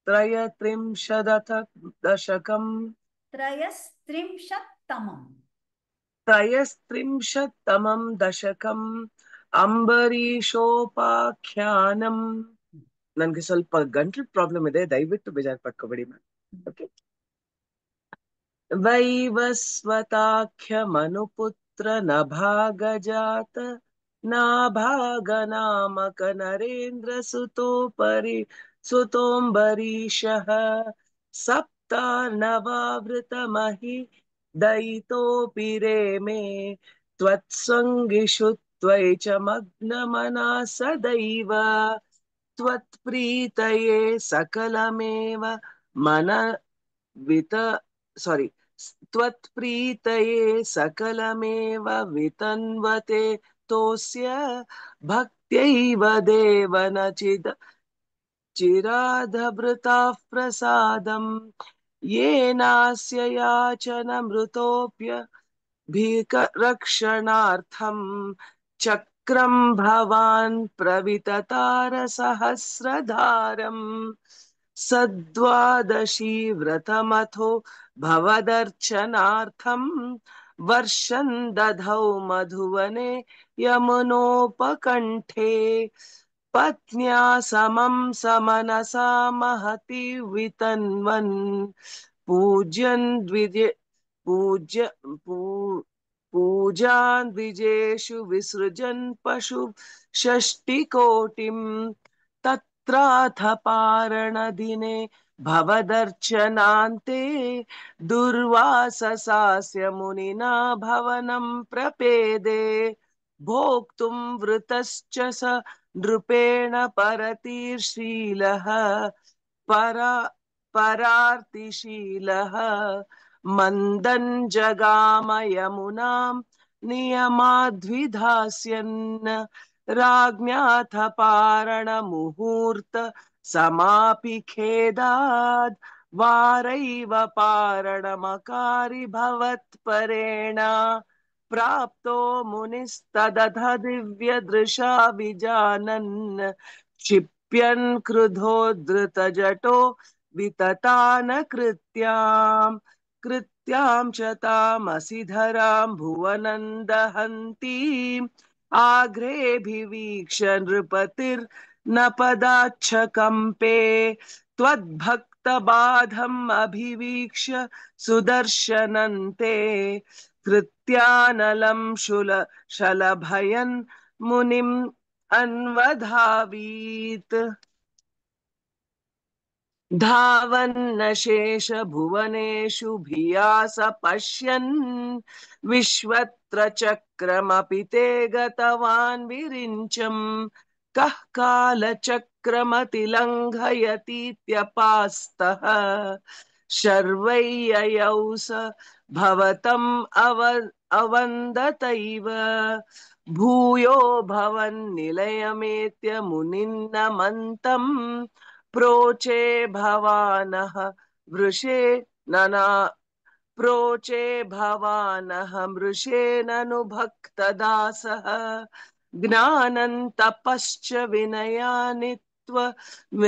दशक दशकम् त्रयस्त्रिंशत्तमम् त्रयस्त्रिंशत्तमं दशकम् ಅಂಬರೀಷೋಪಾಖ್ಯಾನಂ ನನ್ಗೆ ಸ್ವಲ್ಪ ಗಂಟ್ಲು ಪ್ರಾಬ್ಲಮ್ ಇದೆ ದಯವಿಟ್ಟು ಬೇಜಾರು ಪಡ್ಕೋಬೇಡಿ तत्र न भागजात नाभागनामक नरेन्द्रसुतोपरि सुतोऽम्बरीशः सप्ता नवावृतमहि दयितोऽपि रेमे त्वत्सङ्गिषु त्वयि च मग्नमना सदैव त्वत्प्रीतये सकलमेव मन वित सारी त्वत्प्रीतये सकलमेव वितन्वते तोस्य भक्त्यैव देवनचिद चिराधभृताः प्रसादम् येनास्य याचनमृतोऽप्य भीकरक्षणार्थम् चक्रम् भवान् प्रविततारसहस्रधारम् सद्वादशी व्रतमथो भवदर्चनार्थम् वर्षन् दधौ मधुवने यमुनोपकण्ठे पत्न्या समं समनसा महति वितन्वन् पूज्यन् द्विजे पूज्य पू पूजान् द्विजेषु विसृजन् पशु षष्टिकोटिम् पुत्राथ तत्राथ पारणदिने भवदर्चनान्ते दुर्वाससास्य मुनिना भवनं प्रपेदे भोक्तुं वृतश्च स नृपेण परतिशीलः परा परार्तिशीलः मन्दं जगामयमुनां नियमाद्विधास्यन् राज्ञाथ पारण मुहूर्त समापि खेदाद् वारैव पारणमकारि भवत्परेण प्राप्तो मुनिस्तदथ दिव्यदृशा विजानन् क्षिप्यन् क्रुधो धृतजटो विततानकृत्याम् कृत्यां च तामसिधरां भुवनं दहन्तीम् आग्रेऽभिवीक्ष नृपतिर्न त्वद्भक्त बाधम अभिवीक्ष सुदर्शनन्ते कृत्यानलम शुल शलभयन् मुनिम अन्वधावीत धावन्नशेषभुवनेषु भिया स पश्यन् विश्वत्र चक्रमपि ते गतवान् विरिञ्चम् कः कालचक्रमतिलङ्घयतीत्यपास्तः शर्वैययौ स भवतम् अव अवन्दत इव भूयो भवन्निलयमेत्य मुनिन्नमन्तम् प्रोचे भवान वृषे नना प्रोचे भवान मृषे ननु ज्ञान ज्ञानन्तपश्च विनयानित्व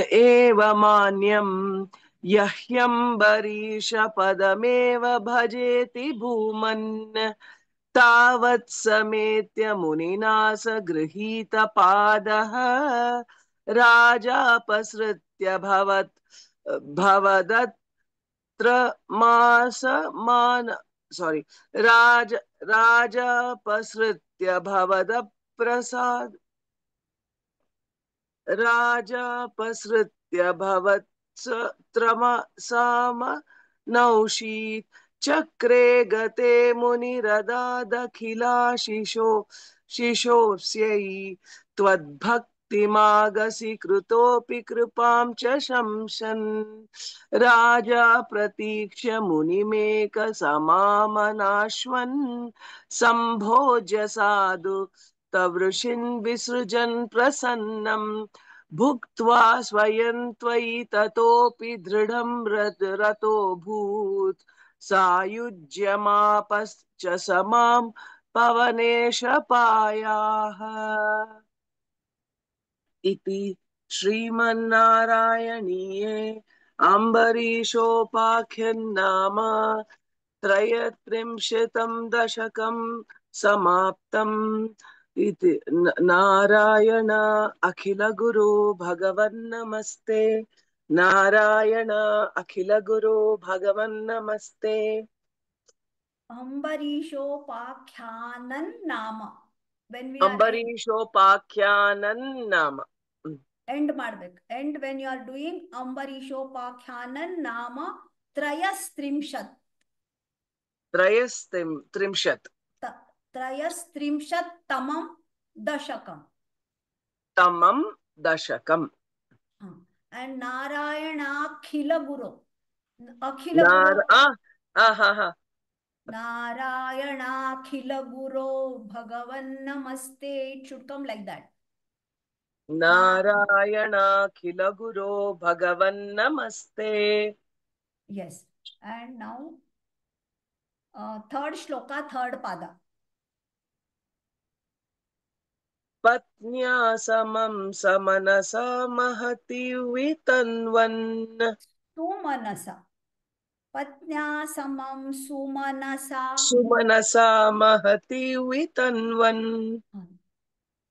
एव बरीश यह्यम्बरीशपदमेव भजेति भूमन् तावत् समेत्य मुनिना स गृहीतपादः प्रत्यभावत् भवदत्र मासमान सॉरी राज राजपसृत्य भवदप्रसाद राजपसृत्य नौषीत् चक्रे गते मुनिरदादखिला शिशो शिशोऽस्यै त्वद्भक् भक्तिमागसी कृतोऽपि कृपां च शंसन् राजा प्रतीक्ष मुनिमेकसमामनाश्वन् सम्भोज्य साधु तवृषिन् विसृजन् प्रसन्नम् भुक्त्वा स्वयं त्वयि ततोऽपि दृढं रतोऽभूत् सायुज्यमापश्च समां पवनेशपायाः इति श्रीमन्नारायणीये अम्बरीशोपाख्यन्नाम त्रयत्रिंशतं दशकं समाप्तम् इति नारायण अखिलगुरु भगवन्नमस्ते नारायण अखिलगुरु भगवन्नमस्ते अम्बरीशोपाख्यानन् नाम Ambari ಎಂಡ್ ಮಾಡ್ಬೇಕು and when you are doing ಅಂಬರೀಶೋಪಾಖ್ಯಾನನ್ ನಾಮ ತ್ರಯಸ್ತ್ರಿಂಶತ್ ತ್ರಯಸ್ತ್ರಿಂಶತ್ ತ್ರಯಸ್ತ್ರಿಂಶತ್ ತಮಂ ದಶಕಂ ತಮಂ ದಶಕಂ ಅಂಡ್ ನಾರಾಯಣಾಖಿಲ ಗುರು ಅಖಿಲ ನಾರಾಯಣಾಖಿಲ ಗುರೋ ಭಗವನ್ ನಮಸ್ತೆ it should come like that Narayana Bhagavan Namaste. Yes. And now, uh, third shloka, third pada. Patnya samam samanasa mahati vitanvan. Sumanasa. Patnya samam sumanasa. Sumanasa mahati vitanvan. Hmm.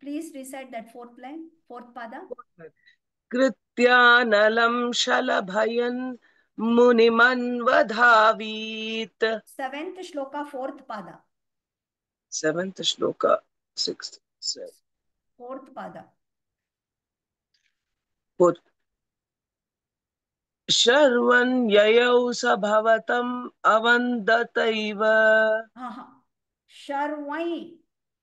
Please recite that fourth line, fourth pada. krityanalam shalabhayan munimandhavit. Seventh shloka, fourth pada. Seventh shloka, sixth, seventh. Fourth pada. Fourth. शर्वन ययौ सभवतम अवंदतैव भवतम् अवन्दतैव शर्वै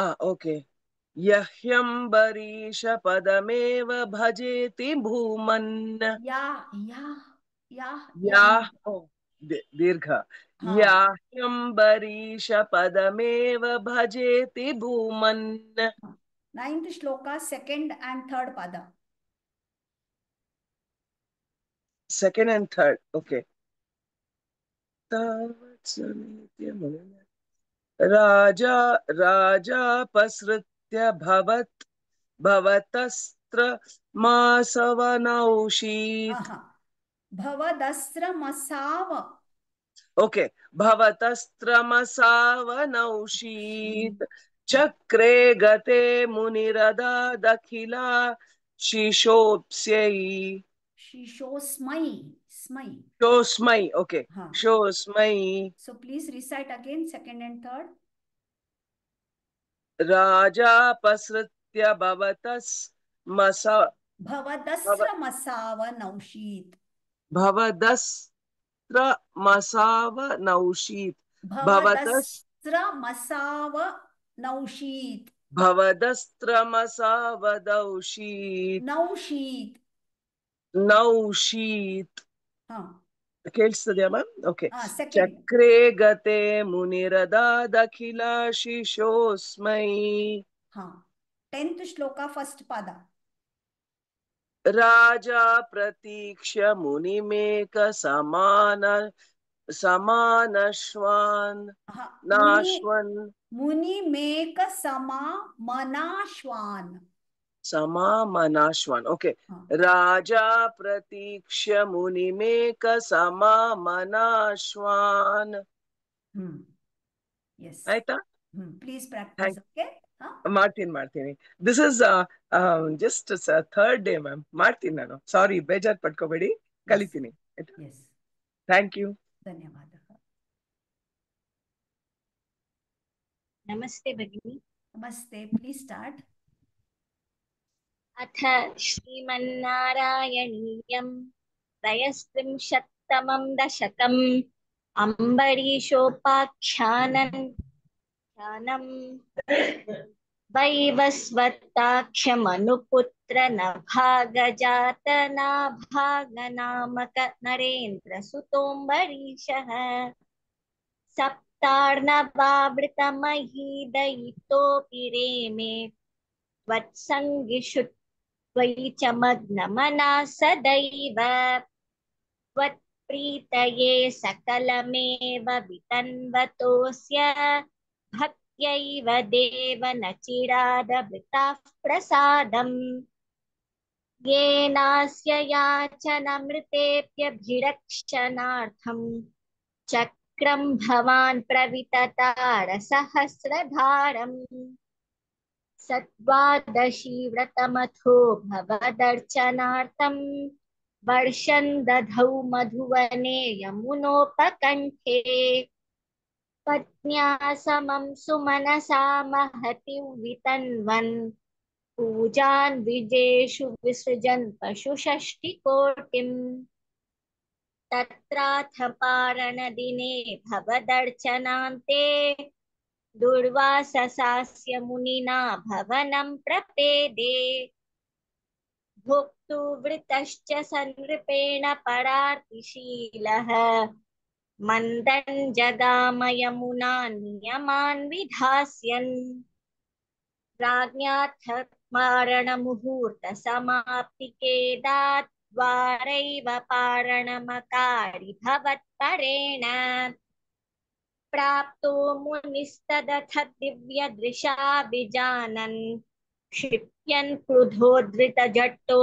okay यह्यं बरीश पदमेव भजेति भूमन् दीर्घ याह्यं पदमेव भजेति भूमन् ninth shloka second and third pada second and third okay राजा राजापसृत्य भवत् भवतस्त्र मासवनौषीत् भवदस्त्रमसाव ओके भवतस्त्रमसावनौषीत् हम्म। चक्रे गते मुनिरदादखिला शिशोप्स्यै शिशोस्मै Smai. Show Smai. Okay. Huh. Show Smai. So please recite again second and third. Raja Pasritya Bhavatas Masa. Bhavadasra Masava Naushit. Bhavadasra Masava Naushit. Bhavadasra Masava Naushit. भवदस्त्रमसावदौषीत् नौषीत् नौषीत् ओके हाँ। हाँ, चक्रे गते मुनिरदा दखिला शिशोस्मै टेंथ हाँ, श्लोक फर्स्ट पद राजा प्रतीक्ष मुनिमेक समान समान श्वान नाश्वन मुनि मेक समा मनाश्वान समामनाश्वान ओके okay. राजा प्रतीक्ष मुनिमेक समामनाश्वान ಆಯ್ತಾ ಪ್ಲೀಸ್ ಪ್ರಾಕ್ಟೀಸ್ ಓಕೆ ಮಾಡ್ತೀನಿ ಮಾಡ್ತೀನಿ this is just third day ma'am ಮಾಡ್ತೀನಿ ನಾನು ಸಾರಿ ಬೇಜಾರ್ ಪಡ್ಕೋಬೇಡಿ ಕಲಿತೀನಿ ಥ್ಯಾಂಕ್ ಯು ಧನ್ಯವಾದ ನಮಸ್ತೆ ಭಗಿನಿ ನಮಸ್ತೆ ಪ್ಲೀಸ್ ಸ್ಟಾರ್ಟ್ अथ श्रीमन्नारायणीयम् त्रयस्त्रिंशत्तमं दशकम् अम्बरीशोपाख्यानम् ख्यानम् वैवस्वताख्यमनुपुत्रनभागजातनाभागनामक नरेन्द्रसुतोऽम्बरीशः सप्तार्णवावृतमहीदयितोऽपि रेमे त्वत्सङ्गिषुट् त्वयिचमग्नमना सदैव त्वत्प्रीतये सकलमेव वितन्वतोऽस्य भक्त्यैव देव न चिरादभृताः प्रसादम् येनास्य याचनमृतेऽप्यभिरक्षणार्थम् चक्रम् भवान् प्रविततारसहस्रधारम् सत्वादशी व्रतमथो भवदर्चनार्थम् वर्षन् दधौ मधुवने यमुनोपकंठे पत्न्या समं सुमनसा महति वितन्वन् पूजान् विजेषु विसृजन् पशुषष्टिकोटिम् तत्राथ पारण दिने भवदर्चनान्ते दुर्वाससास्य मुनिना भवनं प्रपेदे भुक्तु वृतश्च सनृपेण परार्तिशीलः मन्दं जगामयमुना नियमान् विधास्यन् पारणमकारि भवत्परेण प्राप्तो मुनिस्तदथ दिव्यदृशा विजानन् क्षिप्यन् क्रुधोद्धृतजट्टो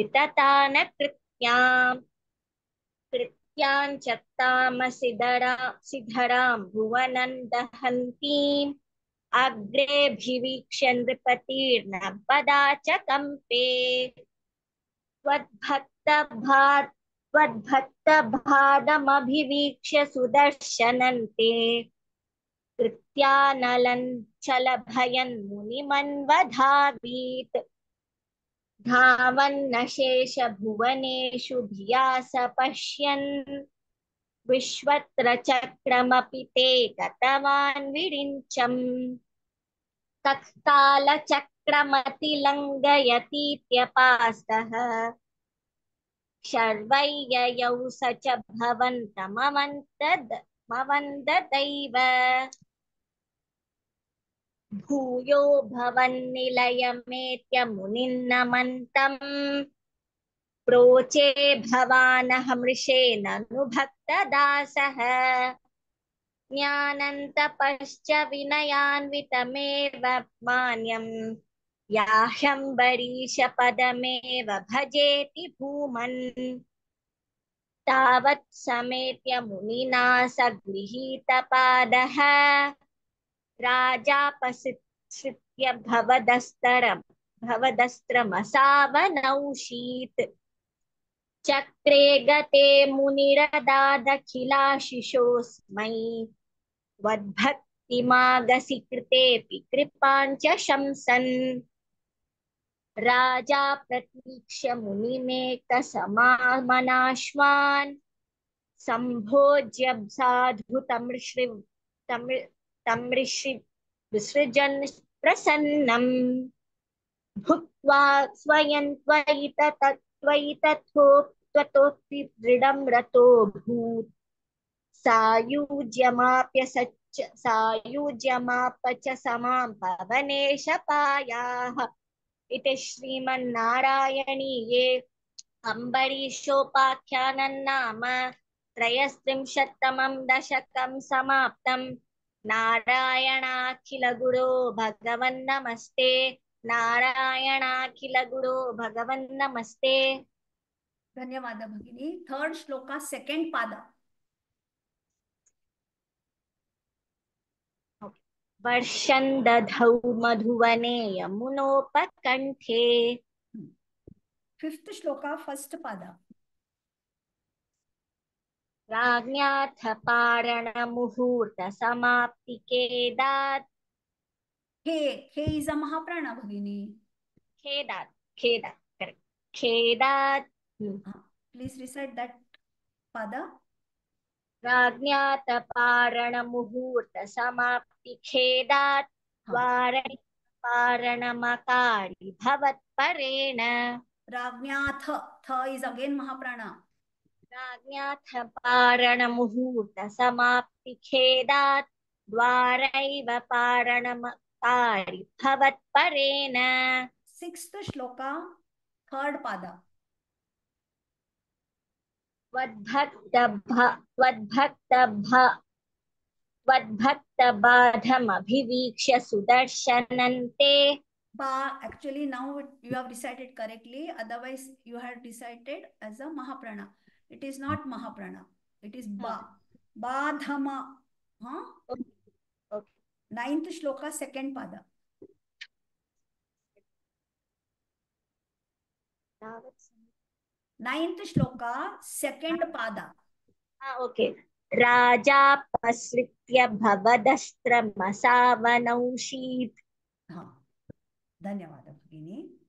विततान कृत्याम् कृत्याम् चत्तामसिधरा सिधराम् भुवनम् दहन्तीम् अग्रेभिवीक्ष्य नृपतिर्नपदा च कम्पे त्वद्भक्तभात् त्वद्भक्तभादमभिवीक्ष्य सुदर्शनन्ते कृत्यानलन् चलभयन् मुनिमन्वधावीत् धावन्नशेषभुवनेषु धिया स पश्यन् विश्वत्र चक्रमपि ते गतवान् विरिञ्चम् तत्कालचक्रमतिलङ्घयतीत्यपास्तः शर्वैययौ स च भवन्तमवन्तद् भवन्तदैव भूयो भवन्निलयमेत्य मुनिन्नमन्तम् प्रोचे भवानहमृषेण नुभक्तदासः ज्ञानन्तपश्च विनयान्वितमेव मान्यम् याह्यम्बरीशपदमेव भजेति भूमन् तावत् समेत्य मुनिना सगृहीतपादः राजापसृत्य भवदस्तरम् भवदस्त्रमसावनौषीत् चक्रे गते मुनिरदादखिलाशिषोऽस्मै वद्भक्तिमागसि कृतेऽपि कृपाञ्च शंसन् राजा प्रतीक्ष मुनिमेकसमामनाश्वान् संभोज्य साधु तमृश्रि तमृषि विसृजन प्रसन्नम् भुक्त्वा स्वयं सायुज्यमाप्य सच्च सायुज्यमाप च समां इति श्रीमन्नारायणीये अम्बरीशोपाख्यानन्नाम त्रयस्त्रिंशत्तमं दशकं समाप्तं नारायणाखिलगुरो भगवन्नमस्ते नारायणाखिलगुरो भगवन्नमस्ते धन्यवाद भगिनी थर्ड श्लोक सेकंड पादा वर्षं दधौ मधुवने यमुनोपकण्ठे फिफ्थ श्लोक फर्स्ट पद राज्ञाथ पारण मुहूर्त समाप्ति के दात हे हे इज अ महाप्राण भगिनी खेदात खेदात करेक्ट खेदात प्लीज रिसाइट दैट पद राज्ञात पारण मुहूर्त समाप्ति प्रतिषेदात् हाँ। वारणमकारि भवत्परेण राज्ञाथ थ पारण मुहूर्त समाप्ति खेदात् द्वारैव श्लोका थर्ड पाद वद्भक्त भ वद्भक्त भ वद्भक्तबाधमभिवीक्ष्य सुदर्शनन्ते ba actually now you have decided correctly otherwise you had decided as a mahaprana it is not mahaprana it is ba badhama huh okay. okay. ninth shloka second pada ninth shloka second pada ah okay राजा राजापसृत्य भवदस्त्रमसावनौषीत् धन्यवाद भगिनी